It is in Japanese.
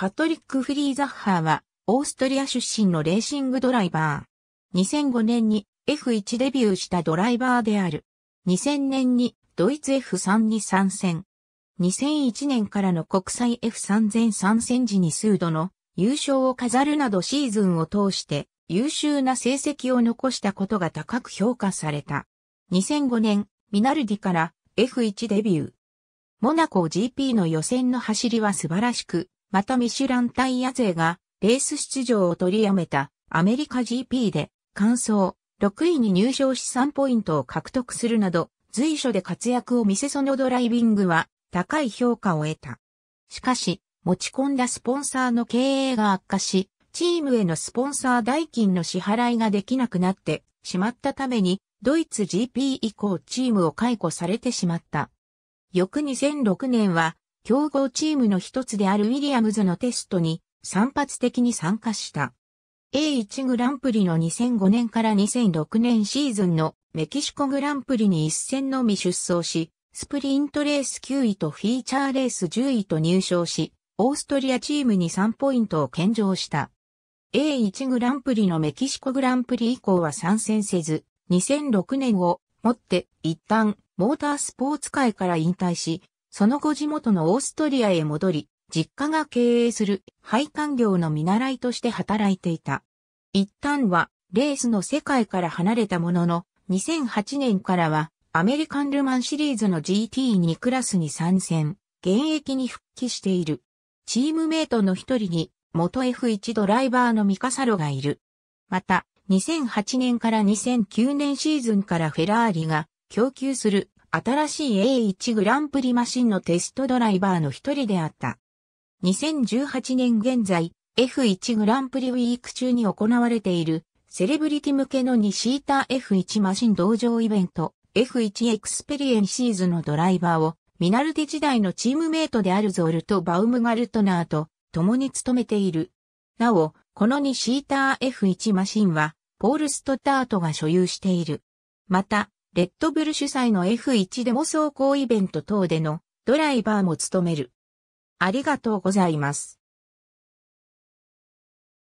パトリック・フリーザッハーは、オーストリア出身のレーシングドライバー。2005年に F1 デビューしたドライバーである。2000年にドイツ F3 に参戦。2001年からの国際 F3 0参戦時に数度の優勝を飾るなどシーズンを通して優秀な成績を残したことが高く評価された。2005年、ミナルディから F1 デビュー。モナコ GP の予選の走りは素晴らしく、またミシュランタイヤ勢がレース出場を取りやめたアメリカ GP で完走、6位に入賞し3ポイントを獲得するなど、随所で活躍を見せそのドライビングは高い評価を得た。しかし、持ち込んだスポンサーの経営が悪化し、チームへのスポンサー代金の支払いができなくなってしまったために、ドイツ GP 以降チームを解雇されてしまった。翌2006年は強豪チームの一つであるウィリアムズのテストに散発的に参加した。A1 グランプリの2005年から2006年シーズンのメキシコグランプリに一戦のみ出走し、スプリントレース9位とフィーチャーレース10位と入賞し、オーストリアチームに3ポイントを献上した。A1 グランプリのメキシコグランプリ以降は参戦せず、2006年をもって一旦モータースポーツ界から引退し、その後地元のオーストリアへ戻り、実家が経営する配管業の見習いとして働いていた。一旦はレースの世界から離れたものの、2008年からはアメリカンルマンシリーズの GT2 クラスに参戦、現役に復帰している。チームメイトの一人に元 F1 ドライバーのミカサロがいる。また、2008年から2009年シーズンからフェラーリが供給する新しい A1 グランプリマシンのテストドライバーの一人であった。2018年現在、F1 グランプリウィーク中に行われている、セレブリティ向けの2シーター F1 マシン同場イベント、F1 エクスペリエンシーズのドライバーを、ミナルデ時代のチームメイトであるゾールとバウムガルトナーと共に務めている。なお、この2シーター F1 マシンは、ポール・ストタートが所有している。また、レッドブル主催の F1 デモ走行イベント等でのドライバーも務める。ありがとうございます。